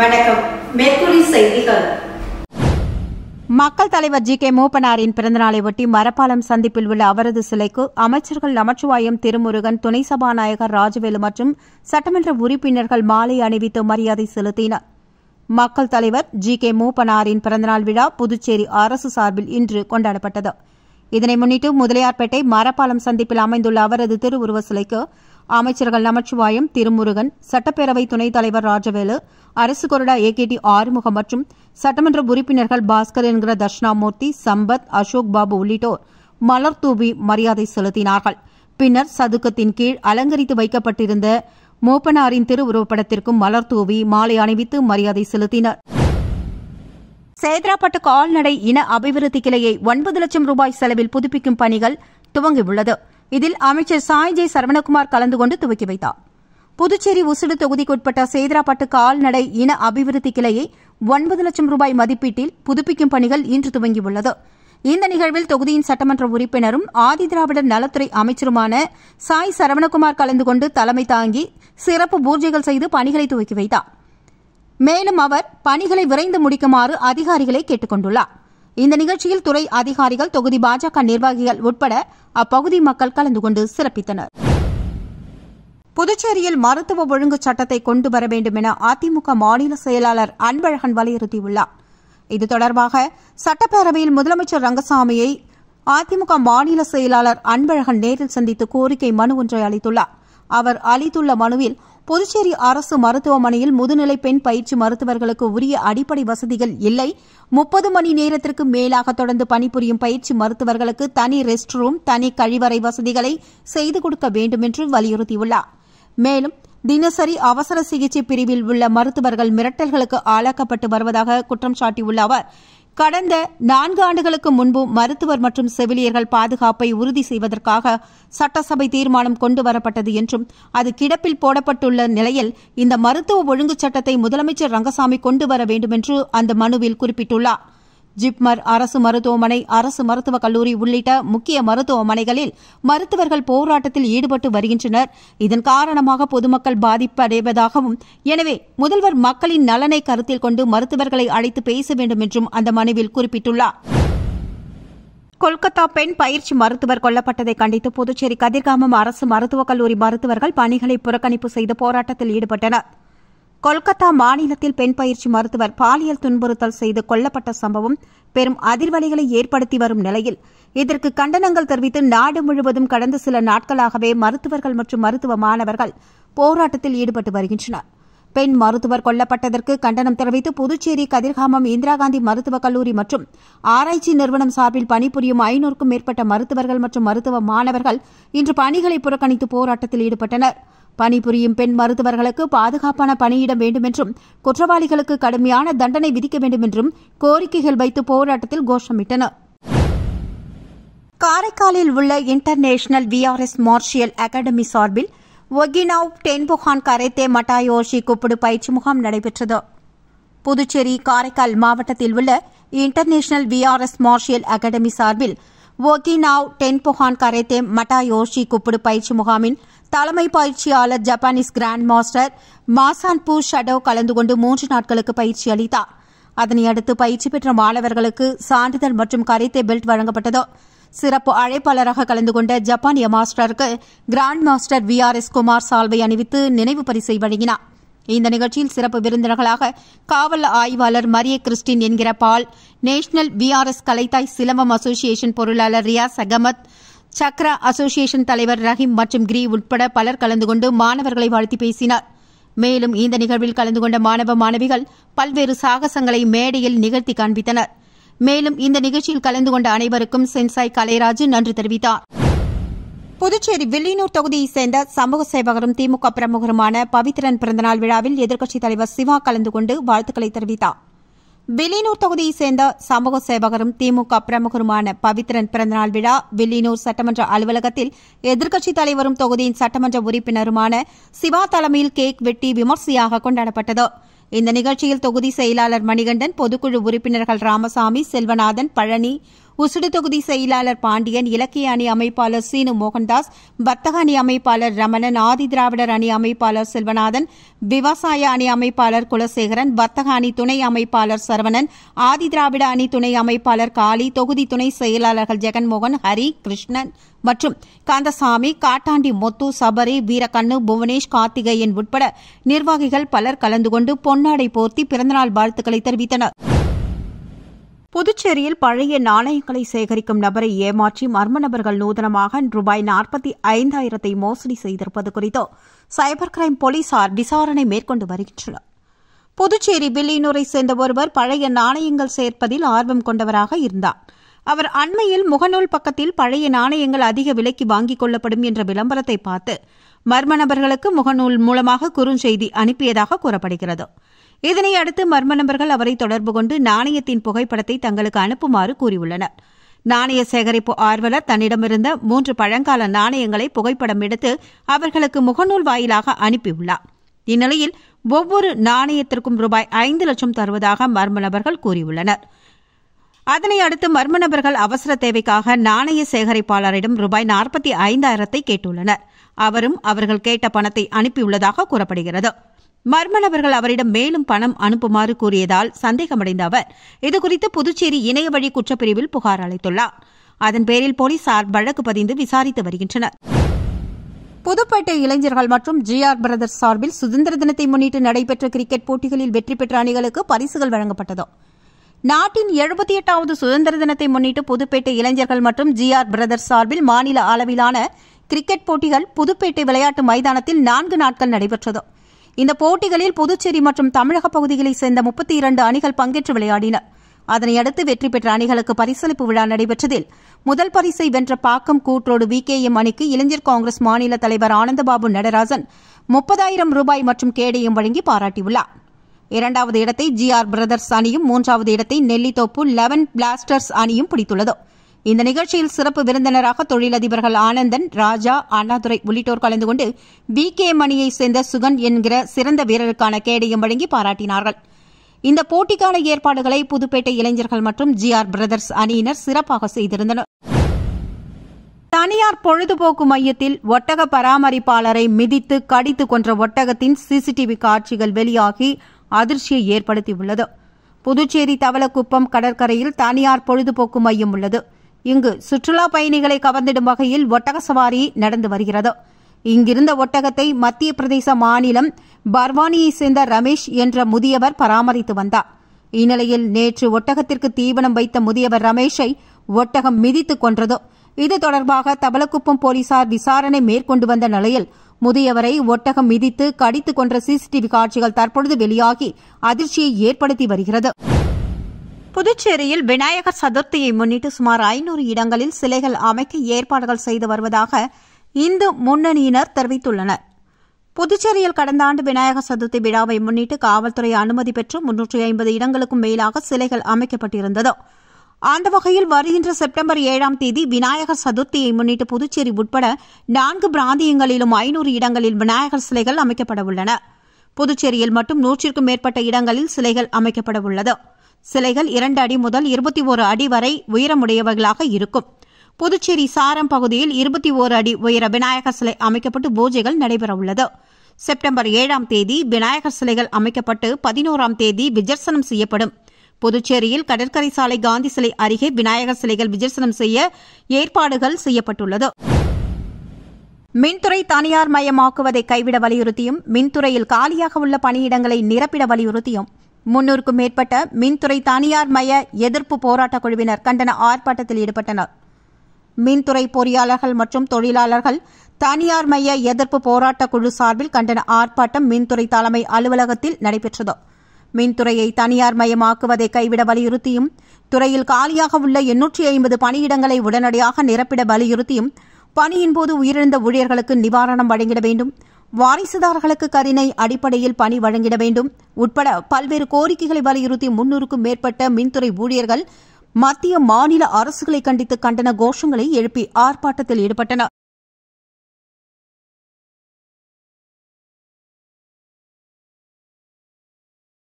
வணக்கம் மேற்குறி செய்திகள் மக்கள் தலைவர் ஜி கே மூப்பனாரின் பிறந்தநாளை ஒட்டி மரப்பாலம் சந்திப்பில் உள்ள அவரது சிலைக்கு அமைச்சர்கள் நமச்சிவாயம் திருமுருகன் துணை சபாநாயகர் ராஜவேலு மற்றும் சட்டமன்ற உறுப்பினர்கள் மாலை அணிவித்து மரியாதை செலுத்தினர் மக்கள் தலைவர் ஜி கே மூப்பனாரின் பிறந்தநாள் விழா புதுச்சேரி அரசு சார்பில் இன்று கொண்டாடப்பட்டது இதனை முன்னிட்டு முதலியார்பேட்டை மரப்பாலம் சந்திப்பில் அமைந்துள்ள அவரது திருவுருவ சிலைக்கு அமைச்சர்கள் நமச்சிவாயம் திருமுருகன் சட்டப்பேரவை துணைத் தலைவர் ராஜவேலு அரசு கொறடா ஏ கே டி ஆறுமுகம் மற்றும் சட்டமன்ற உறுப்பினர்கள் பாஸ்கர் என்கிற தர்ஷனாமூர்த்தி சம்பத் அசோக் பாபு உள்ளிட்டோர் மலர்தூவி மரியாதை செலுத்தினார்கள் பின்னர் சதுக்கத்தின் கீழ் அலங்கரித்து வைக்கப்பட்டிருந்த மூப்பனாரின் திருவுருவப்படத்திற்கும் மலர் தூவி மாலை அணிவித்து மரியாதை செலுத்தினர் சேதராப்பட்டு கால்நடை இன அபிவிருத்தி கிளையை ஒன்பது லட்சம் ரூபாய் செலவில் புதுப்பிக்கும் பணிகள் துவங்கியுள்ளது இதில் அமைச்சர் சாய் ஜெய் சரவணகுமார் கலந்து கொண்டு துவக்கி வைத்தார் புதுச்சேரி உசுடு தொகுதிக்குட்பட்ட சேதராப்பட்டு கால்நடை இன அபிவிருத்தி கிளையை ஒன்பது லட்சம் ரூபாய் மதிப்பீட்டில் புதுப்பிக்கும் பணிகள் இன்று துவங்கியுள்ளது இந்த நிகழ்வில் தொகுதியின் சட்டமன்ற உறுப்பினரும் ஆதிதிராவிடர் நலத்துறை அமைச்சருமான சாய் சரவணகுமார் கலந்து கொண்டு தலைமை தாங்கி சிறப்பு பூஜைகள் செய்து பணிகளை துவக்கி வைத்தார் மேலும் அவர் பணிகளை விரைந்து முடிக்குமாறு அதிகாரிகளை கேட்டுக் கொண்டுள்ளாா் இந்த நிகழ்ச்சியில் துறை அதிகாரிகள் தொகுதி பாஜக நிர்வாகிகள் உட்பட அப்பகுதி மக்கள் கலந்து கொண்டு சிறப்பித்தனர் புதுச்சேரியில் மருத்துவ ஒழுங்கு சட்டத்தை கொண்டு வர வேண்டும் என அதிமுக மாநில செயலாளர் அன்பழகன் வலியுறுத்தியுள்ளார் இது தொடர்பாக சட்டப்பேரவையில் முதலமைச்சர் ரங்கசாமியை அதிமுக மாநில செயலாளர் அன்பழகன் நேரில் சந்தித்து கோரிக்கை மனு ஒன்றை அளித்துள்ளார் அவர் அளித்துள்ள மனுவில் புதுச்சேரி அரசு மருத்துவமனையில் முதுநிலை பெண் பயிற்சி மருத்துவர்களுக்கு உரிய அடிப்படை வசதிகள் இல்லை முப்பது மணி நேரத்திற்கு மேலாக தொடர்ந்து பணிபுரியும் பயிற்சி மருத்துவர்களுக்கு தனி ரெஸ்ட் ரூம் தனி கழிவறை வசதிகளை செய்து கொடுக்க வேண்டும் என்று வலியுறுத்தியுள்ளார் மேலும் தினசரி அவசர சிகிச்சை பிரிவில் உள்ள மருத்துவர்கள் மிரட்டல்களுக்கு ஆளாக்கப்பட்டு வருவதாக குற்றம் சாட்டியுள்ள அவர் கடந்த நான்கு ஆண்டுகளுக்கு முன்பு மருத்துவர் மற்றும் செவிலியர்கள் பாதுகாப்பை உறுதி செய்வதற்காக சட்டசபை தீர்மானம் கொண்டுவரப்பட்டது என்றும் அது கிடப்பில் போடப்பட்டுள்ள நிலையில் இந்த மருத்துவ ஒழுங்கு சட்டத்தை முதலமைச்சர் ரங்கசாமி கொண்டுவர வேண்டும் என்று அந்த மனுவில் குறிப்பிட்டுள்ளாா் ஜிப்மர் அரசு மருத்துவமனை அரசு மருத்துவக் கல்லூரி உள்ளிட்ட முக்கிய மருத்துவமனைகளில் மருத்துவர்கள் போராட்டத்தில் ஈடுபட்டு வருகின்றனர் இதன் காரணமாக பொதுமக்கள் பாதிப்படைவதாகவும் எனவே முதல்வர் மக்களின் நலனை கருத்தில் கொண்டு மருத்துவர்களை அழைத்து பேச வேண்டும் என்றும் அந்த மனுவில் குறிப்பிட்டுள்ளார் கொல்கத்தா பெண் பயிற்சி மருத்துவர் கொல்லப்பட்டதை கண்டித்து புதுச்சேரி கதிர்காமம் அரசு மருத்துவக் கல்லூரி மருத்துவர்கள் பணிகளை புறக்கணிப்பு செய்து போராட்டத்தில் ஈடுபட்டனா் கொல்கத்தா மாநிலத்தில் பெண் பயிற்சி மருத்துவர் பாலியல் துன்புறுத்தல் செய்து கொல்லப்பட்ட சம்பவம் பெரும் அதிர்வலைகளை ஏற்படுத்தி வரும் நிலையில் இதற்கு கண்டனங்கள் தெரிவித்து நாடு முழுவதும் கடந்த சில நாட்களாகவே மருத்துவர்கள் மற்றும் மருத்துவ மாணவர்கள் போராட்டத்தில் ஈடுபட்டு வருகின்றனர் பெண் மருத்துவர் கொல்லப்பட்டதற்கு கண்டனம் தெரிவித்து புதுச்சேரி கதிர்காமம் இந்திரா காந்தி மருத்துவக் கல்லூரி மற்றும் ஆராய்ச்சி நிறுவனம் சார்பில் பணிபுரியும் ஐநூறுக்கும் மேற்பட்ட மருத்துவர்கள் மற்றும் மருத்துவ மாணவர்கள் இன்று பணிகளை புறக்கணித்து போராட்டத்தில் ஈடுபட்டனா் பணிபுரியும் பெண் மருத்துவர்களுக்கு பாதுகாப்பான பணியிடம் வேண்டும் என்றும் குற்றவாளிகளுக்கு கடுமையான தண்டனை விதிக்க வேண்டும் என்றும் கோரிக்கைகள் வைத்து போராட்டத்தில் கோஷமிட்டனர் காரைக்காலில் உள்ள இன்டர்நேஷனல் விஆர்எஸ் மார்ஷியல் அகாடமி சார்பில் ஒகினாவ் டென்புகான் கரைத்தே மட்டாயோஷி குப்புடு பயிற்சி முகாம் நடைபெற்றது புதுச்சேரி காரைக்கால் மாவட்டத்தில் உள்ள இன்டர்நேஷனல் விஆர்எஸ் மார்ஷியல் அகாடமி சார்பில் ஒகினாவ் டென்புகான் கரைத்தே மட்டாயோஷி குப்புடு பயிற்சி முகாமின் தலைமை பயிற்சியாளர் ஜப்பானீஸ் கிராண்ட் மாஸ்டர் பூ ஷடோ கலந்து கொண்டு மூன்று நாட்களுக்கு பயிற்சி அளித்தார் அதனையடுத்து பயிற்சி பெற்ற மாணவர்களுக்கு சான்றிதழ் மற்றும் கரைத்தே பெல்ட் வழங்கப்பட்டது சிறப்பு அழைப்பாளராக கலந்து கொண்ட ஜப்பானிய மாஸ்டருக்கு grand master V R S Kumar சால்வை அணிவித்து நினைவு பரிசை வழங்கினார் இந்த நிகழ்ச்சியில் சிறப்பு விருந்தினர்களாக காவல் ஆய்வாளர் மரிய கிறிஸ்டின் என்கிற Paul national VRS Kalaithai Silambam association பொருளாளர் ரியாஸ் அகமத் சக்ரா அசோசியேஷன் தலைவர் ரஹீம் மற்றும் கிரி உட்பட பலர் கலந்து கொண்டு மாணவர்களை வாழ்த்தி பேசினார் மேலும் இந்த நிகழ்வில் கலந்து கொண்ட மாணவ மாணவிகள் பல்வேறு சாகசங்களை மேடையில் நிகழ்த்தி காண்பித்தனர் மேலும் இந்த நிகழ்ச்சியில் கலந்து கொண்ட அனைவருக்கும் சென்சாய் கலைராஜு நன்றி தெரிவித்தார் புதுச்சேரி வில்லியனூர் தொகுதியைச் சேர்ந்த சமூக சேவகரும் திமுக பிரமுகருமான பவித்ரன் பிறந்தநாள் விழாவில் எதிர்க்கட்சித் தலைவர் சிவா கலந்து கொண்டு வாழ்த்துக்களை தெரிவித்தாா் வில்லியனூர் தொகுதியைச் சேர்ந்த சமூக சேவகரும் திமுக பிரமுகருமான பவித்ரன் பிறந்தநாள் விழா வில்லியனூர் சட்டமன்ற அலுவலகத்தில் எதிர்க்கட்சித் தலைவரும் தொகுதியின் சட்டமன்ற உறுப்பினருமான சிவா தலைமையில் கேக் வெட்டி விமர்சையாக கொண்டாடப்பட்டது இந்த நிகழ்ச்சியில் தொகுதி செயலாளர் மணிகண்டன் பொதுக்குழு உறுப்பினர்கள் ராமசாமி செல்வநாதன் பழனி உசுடு தொகுதி செயலாளர் பாண்டியன் இலக்கிய அணி அமைப்பாளர் சீனு மோகன்தாஸ் வர்த்தக அணி அமைப்பாளர் ரமணன் ஆதி திராவிடர் அணி அமைப்பாளர் செல்வநாதன் விவசாய அணி அமைப்பாளர் குலசேகரன் வர்த்தக அணி துணை அமைப்பாளர் சரவணன் ஆதி திராவிட அணி துணை அமைப்பாளர் காளி தொகுதி துணை செயலாளர்கள் ஜெகன்மோகன் ஹரி கிருஷ்ணன் மற்றும் காந்தசாமி காட்டாண்டி மொத்து சபரி வீரக்கண்ணு புவனேஷ் கார்த்திகேயன் உட்பட நிர்வாகிகள் பலர் கலந்து கொண்டு பொன்னாடை போர்த்தி பிறந்தநாள் வாழ்த்துக்களை தெரிவித்தனா் புதுச்சேரியில் பழைய நாணயங்களை சேகரிக்கும் நபரை ஏமாற்றி மர்ம நபர்கள் நூதனமாக ரூபாய் நாற்பத்தி ஐந்தாயிரத்தை மோசடி செய்திருப்பது குறித்து சைபர் கிரைம் போலீசார் விசாரணை மேற்கொண்டு வருகின்றனர் புதுச்சேரி வில்லியனூரை சேர்ந்த ஒருவர் பழைய நாணயங்கள் சேர்ப்பதில் ஆர்வம் கொண்டவராக இருந்தார் அவர் அண்மையில் முகநூல் பக்கத்தில் பழைய நாணயங்கள் அதிக விலைக்கு வாங்கிக் கொள்ளப்படும் என்ற விளம்பரத்தை பார்த்து மர்ம நபர்களுக்கு முகநூல் மூலமாக குறுஞ்செய்தி அனுப்பியதாக கூறப்படுகிறது இதனை அடுத்து மர்ம நபர்கள் அவரை தொடர்பு கொண்டு நாணயத்தின் புகைப்படத்தை தங்களுக்கு அனுப்புமாறு கூறியுள்ளனர் நாணய சேகரிப்பு ஆர்வலர் தன்னிடமிருந்த மூன்று பழங்கால நாணயங்களை புகைப்படம் எடுத்து அவர்களுக்கு முகநூல் வாயிலாக அனுப்பியுள்ளார் இந்நிலையில் ஒவ்வொரு நாணயத்திற்கும் ரூபாய் ஐந்து லட்சம் தருவதாக மர்ம நபர்கள் கூறியுள்ளனர் அதனை அடுத்து மர்ம நபர்கள் அவசர தேவைக்காக நாணய சேகரிப்பாளரிடம் ரூபாய் நாற்பத்தி ஐந்தாயிரத்தை கேட்டுள்ளனர் அவரும் அவர்கள் கேட்ட பணத்தை அனுப்பியுள்ளதாக கூறப்படுகிறது மர்ம அவரிடம் மேலும் பணம் அனுப்புமாறு கூறியதால் சந்தேகமடைந்த அவர் இதுகுறித்து புதுச்சேரி இணைய வழி குற்றப்பிரிவில் புகார் அளித்துள்ளார் அதன் பேரில் போலீசார் வழக்கு பதிந்து விசாரித்து வருகின்றனர் புதுப்பேட்டை இளைஞர்கள் மற்றும் ஜி ஆர் பிரதர்ஸ் சார்பில் சுதந்திர தினத்தை முன்னிட்டு நடைபெற்ற கிரிக்கெட் போட்டிகளில் வெற்றி பெற்ற அணிகளுக்கு பரிசுகள் வழங்கப்பட்டது நாட்டின் எழுபத்தி எட்டாவது சுதந்திர தினத்தை முன்னிட்டு புதுப்பேட்டை இளைஞர்கள் மற்றும் ஜி ஆர் பிரதர்ஸ் சார்பில் மாநில அளவிலான கிரிக்கெட் போட்டிகள் புதுப்பேட்டை விளையாட்டு மைதானத்தில் நான்கு நாட்கள் நடைபெற்றது இந்த போட்டிகளில் புதுச்சேரி மற்றும் தமிழக பகுதிகளைச் சேர்ந்த முப்பத்தி இரண்டு அணிகள் பங்கேற்று விளையாடின அதனையடுத்து வெற்றி பெற்ற அணிகளுக்கு பரிசளிப்பு விழா நடைபெற்றதில் முதல் பரிசை வென்ற பாக்கம் கூற்றோடு வி கே எம் அணிக்கு இளைஞர் காங்கிரஸ் மாநில தலைவர் ஆனந்தபாபு நடராஜன் முப்பதாயிரம் ரூபாய் மற்றும் கேடயம் வழங்கி பாராட்டியுள்ளார் இரண்டாவது இடத்தை ஜி ஆர் பிரதர்ஸ் அணியும் மூன்றாவது இடத்தை நெல்லித்தோப்பு லெவன் பிளாஸ்டர்ஸ் அணியும் பிடித்துள்ளது இந்த நிகழ்ச்சியில் சிறப்பு விருந்தினராக தொழிலதிபர்கள் ஆனந்தன் ராஜா அண்ணாதுரை உள்ளிட்டோர் கலந்து கொண்டு பி கே மணியைச் சேர்ந்த சுகன் என்கிற சிறந்த வீரருக்கான கேடயம் வழங்கி பாராட்டினார்கள் இந்த போட்டிக்கான ஏற்பாடுகளை புதுப்பேட்டை இளைஞர்கள் மற்றும் ஜி ஆர் பிரதர்ஸ் அணியினர் சிறப்பாக செய்திருந்தனர் தனியார் பொழுதுபோக்கு மையத்தில் ஒட்டக பராமரிப்பாளரை மிதித்து கடித்து கொன்ற ஒட்டகத்தின் சிசிடிவி காட்சிகள் வெளியாகி அதிர்ச்சியை ஏற்படுத்தியுள்ளது புதுச்சேரி தவளக்குப்பம் கடற்கரையில் தனியார் பொழுதுபோக்கு மையம் உள்ளது இங்கு சுற்றுலா பயணிகளை கவர்ந்திடும் வகையில் ஒட்டக சவாரி நடந்து வருகிறது இங்கிருந்த ஒட்டகத்தை மத்திய பிரதேச மாநிலம் பர்வானியை சேர்ந்த ரமேஷ் என்ற முதியவர் பராமரித்து வந்தார் இந்நிலையில் நேற்று ஒட்டகத்திற்கு தீவனம் வைத்த முதியவர் ரமேஷை ஒட்டகம் மிதித்து கொன்றது இது தொடர்பாக தபலக்குப்பம் போலீசார் விசாரணை மேற்கொண்டு வந்த நிலையில் முதியவரை ஒட்டகம் மிதித்து கடித்துக் கொன்ற சிசிடிவி காட்சிகள் தற்பொழுது வெளியாகி அதிர்ச்சியை ஏற்படுத்தி வருகிறது புதுச்சேரியில் விநாயகர் சதுர்த்தியை முன்னிட்டு சுமார் ஐநூறு இடங்களில் சிலைகள் அமைக்க ஏற்பாடுகள் செய்து வருவதாக இந்து முன்னணியினர் தெரிவித்துள்ளனர் புதுச்சேரியில் கடந்த ஆண்டு விநாயகர் சதுர்த்தி விழாவை முன்னிட்டு காவல்துறை அனுமதி பெற்று முன்னூற்றி ஐம்பது இடங்களுக்கும் மேலாக சிலைகள் அமைக்கப்பட்டிருந்தது அந்த வகையில் வருகின்ற செப்டம்பர் ஏழாம் தேதி விநாயகர் சதுர்த்தியை முன்னிட்டு புதுச்சேரி உட்பட நான்கு பிராந்தியங்களிலும் ஐநூறு இடங்களில் விநாயகர் சிலைகள் அமைக்கப்பட உள்ளன புதுச்சேரியில் மட்டும் நூற்றிற்கும் மேற்பட்ட இடங்களில் சிலைகள் அமைக்கப்பட உள்ளது சிலைகள் இரண்டு அடி முதல் இருபத்தி ஓரு அடி வரை உயரமுடையவர்களாக இருக்கும் புதுச்சேரி சாரம் பகுதியில் இருபத்தி ஓரு அடி உயர விநாயகர் சிலை அமைக்கப்பட்டு பூஜைகள் நடைபெறவுள்ளது செப்டம்பர் ஏழாம் தேதி விநாயகர் சிலைகள் அமைக்கப்பட்டு பதினோராம் தேதி விஜர்சனம் செய்யப்படும் புதுச்சேரியில் கடற்கரை சாலை காந்தி சிலை அருகே விநாயகர் சிலைகள் விஜர்சனம் செய்ய ஏற்பாடுகள் செய்யப்பட்டுள்ளது மின்துறை தனியார் மயமாக்குவதை கைவிட வலியுறுத்தியும் மின்துறையில் காலியாக உள்ள பணியிடங்களை நிரப்பிட வலியுறுத்தியும் முன்னூறுக்கும் மேற்பட்ட மின்துறை தனியார் மய எதிர்ப்பு போராட்டக் குழுவினர் கண்டன ஆர்ப்பாட்டத்தில் ஈடுபட்டனர் மின்துறை பொறியாளர்கள் மற்றும் தொழிலாளர்கள் தனியார் மய எதிர்ப்பு போராட்டக் குழு சார்பில் கண்டன ஆர்ப்பாட்டம் மின்துறை தலைமை அலுவலகத்தில் நடைபெற்றது மின்துறையை தனியார் மயமாக்குவதை கைவிட வலியுறுத்தியும் துறையில் காலியாக உள்ள எண்ணூற்றி ஐம்பது பணியிடங்களை உடனடியாக நிரப்பிட வலியுறுத்தியும் பணியின்போது உயிரிழந்த ஊழியர்களுக்கு நிவாரணம் வழங்கிட வேண்டும் வாரிசுதார்களுக்கு கரிணை அடிப்படையில் பணி வழங்கிட வேண்டும் உட்பட பல்வேறு கோரிக்கைகளை வலியுறுத்தி முன்னூறுக்கும் மேற்பட்ட மின்துறை ஊழியர்கள் மத்திய மாநில அரசுகளை கண்டித்து கண்டன கோஷங்களை எழுப்பி ஆர்ப்பாட்டத்தில் ஈடுபட்டனர்